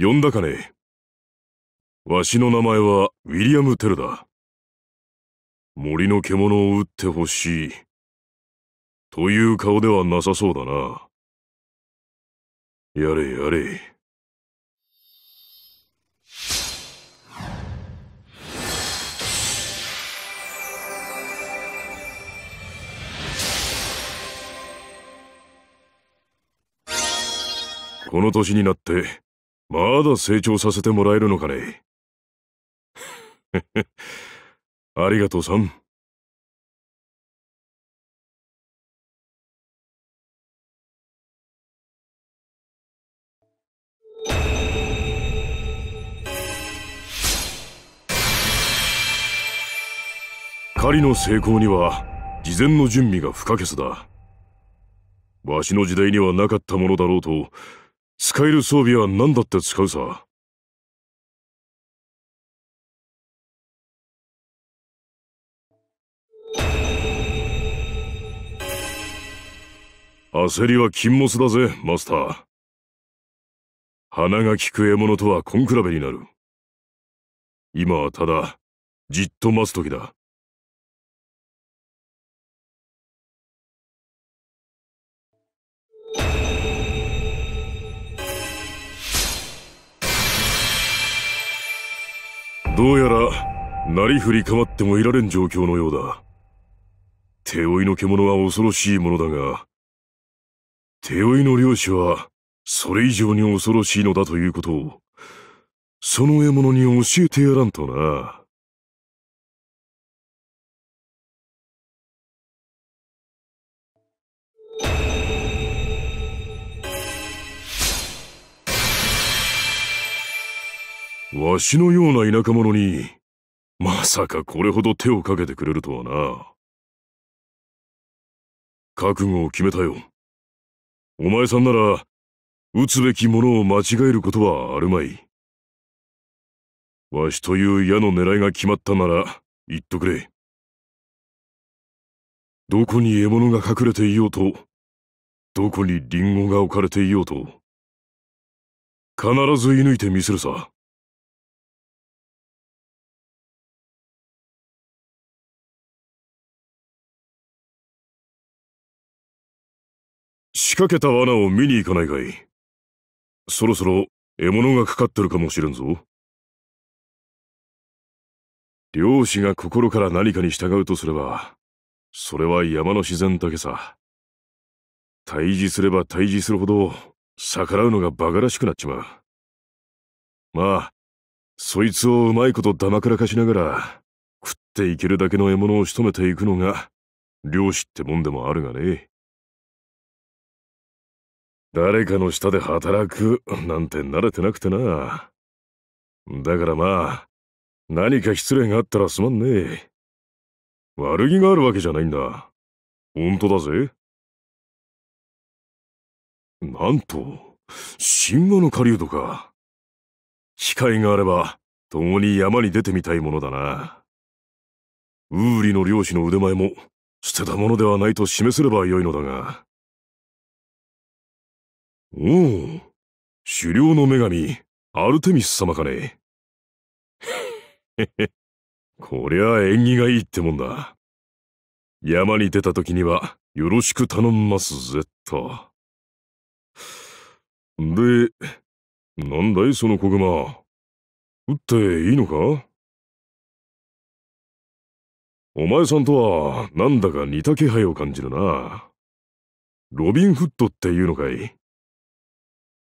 呼んだかねわしの名前はウィリアム・テルだ。森の獣を撃ってほしい。という顔ではなさそうだな。やれやれ。この年になってまだ成長させてもらえるのかね。ありがとうさん。狩りの成功には事前の準備が不可欠だわしの時代にはなかったものだろうと使える装備は何だって使うさ。焦りは禁物だぜ、マスター。鼻が利く獲物とは根比べになる。今はただ、じっと待つ時だ。どうやらなりふり構ってもいられん状況のようだ手負いの獣は恐ろしいものだが手負いの漁師はそれ以上に恐ろしいのだということをその獲物に教えてやらんとな。you わしのような田舎者に、まさかこれほど手をかけてくれるとはな。覚悟を決めたよ。お前さんなら、撃つべきものを間違えることはあるまい。わしという矢の狙いが決まったなら、言っとくれ。どこに獲物が隠れていようと、どこにリンゴが置かれていようと、必ず射抜いてみせるさ。掛けた罠を見に行かないかいそろそろ獲物がかかってるかもしれんぞ。漁師が心から何かに従うとすれば、それは山の自然だけさ。退治すれば退治するほど、逆らうのが馬鹿らしくなっちまう。まあ、そいつをうまいことだまくらかしながら、食っていけるだけの獲物を仕留めていくのが、漁師ってもんでもあるがね。誰かの下で働くなんて慣れてなくてな。だからまあ、何か失礼があったらすまんねえ。悪気があるわけじゃないんだ。本当だぜ。なんと、神話の狩人か。機会があれば、共に山に出てみたいものだな。ウーリの漁師の腕前も、捨てたものではないと示せればよいのだが。おお、狩猟の女神、アルテミス様かね。へへ、こりゃ縁起がいいってもんだ。山に出た時にはよろしく頼んますぜっと。で、なんだいその子熊。撃っていいのかお前さんとはなんだか似た気配を感じるな。ロビンフットっていうのかい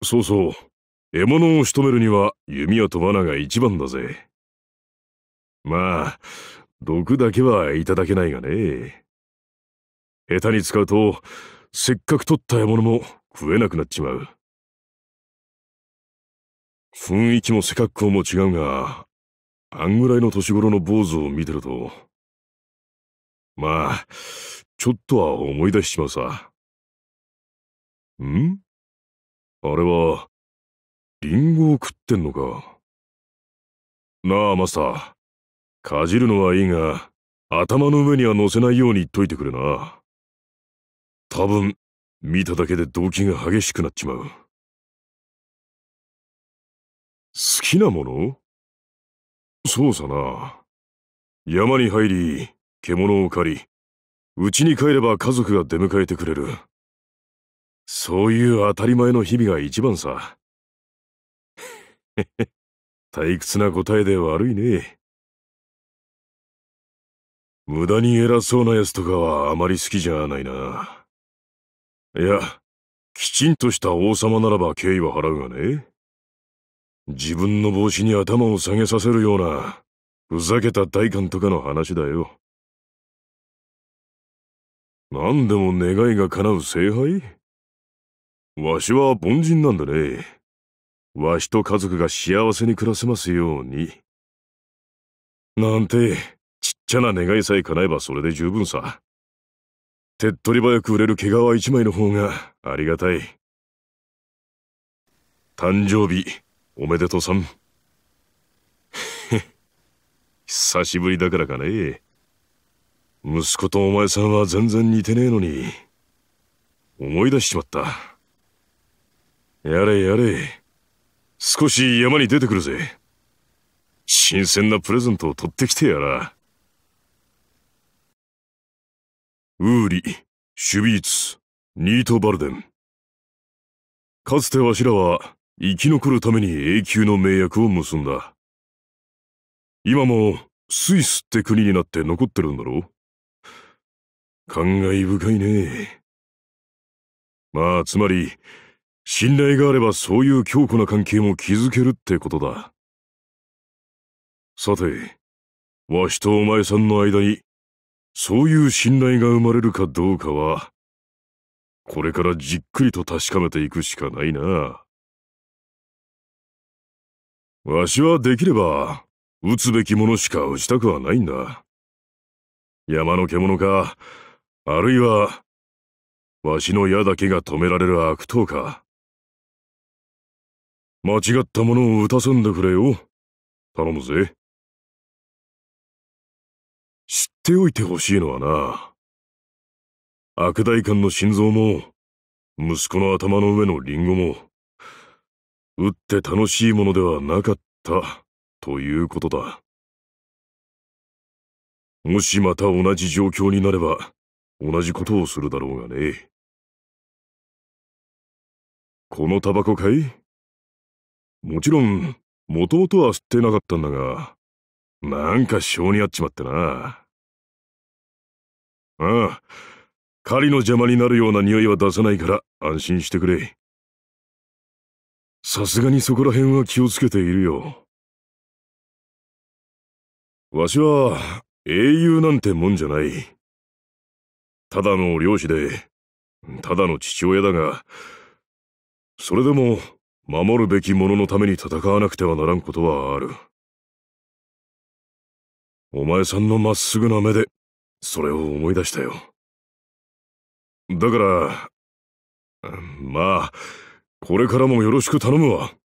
そうそう獲物を仕留めるには弓矢と罠が一番だぜまあ毒だけはいただけないがね下手に使うとせっかく取った獲物も食えなくなっちまう雰囲気も背格好も違うがあんぐらいの年頃の坊主を見てるとまあちょっとは思い出しちまうさんあれは、リンゴを食ってんのか。なあ、マスター。かじるのはいいが、頭の上には乗せないように言っといてくれな。多分、見ただけで動機が激しくなっちまう。好きなものそうさな。山に入り、獣を狩り、家に帰れば家族が出迎えてくれる。そういう当たり前の日々が一番さ。退屈な答えで悪いね。無駄に偉そうな奴とかはあまり好きじゃないな。いや、きちんとした王様ならば敬意は払うがね。自分の帽子に頭を下げさせるような、ふざけた大官とかの話だよ。何でも願いが叶う聖杯わしは凡人なんだね。わしと家族が幸せに暮らせますように。なんて、ちっちゃな願いさえ叶えばそれで十分さ。手っ取り早く売れる毛皮一枚の方がありがたい。誕生日、おめでとうさん。久しぶりだからかね。息子とお前さんは全然似てねえのに、思い出しちまった。やれやれ。少し山に出てくるぜ。新鮮なプレゼントを取ってきてやら。ウーリ、シュビーツ、ニート・バルデン。かつてわしらは生き残るために永久の盟約を結んだ。今もスイスって国になって残ってるんだろ感慨深いね。まあ、つまり、信頼があればそういう強固な関係も築けるってことだ。さて、わしとお前さんの間に、そういう信頼が生まれるかどうかは、これからじっくりと確かめていくしかないな。わしはできれば、撃つべきものしか撃ちたくはないんだ。山の獣か、あるいは、わしの矢だけが止められる悪党か。間違ったものを打たせんでくれよ。頼むぜ。知っておいてほしいのはな。悪代官の心臓も、息子の頭の上のリンゴも、打って楽しいものではなかった、ということだ。もしまた同じ状況になれば、同じことをするだろうがね。このタバコかいもちろん、もともとは吸ってなかったんだが、なんか性に合っちまってな。ああ、狩りの邪魔になるような匂いは出さないから安心してくれ。さすがにそこら辺は気をつけているよ。わしは英雄なんてもんじゃない。ただの漁師で、ただの父親だが、それでも守るべき者のために戦わなくてはならんことはある。お前さんのまっすぐな目で、それを思い出したよ。だから、まあ、これからもよろしく頼むわ。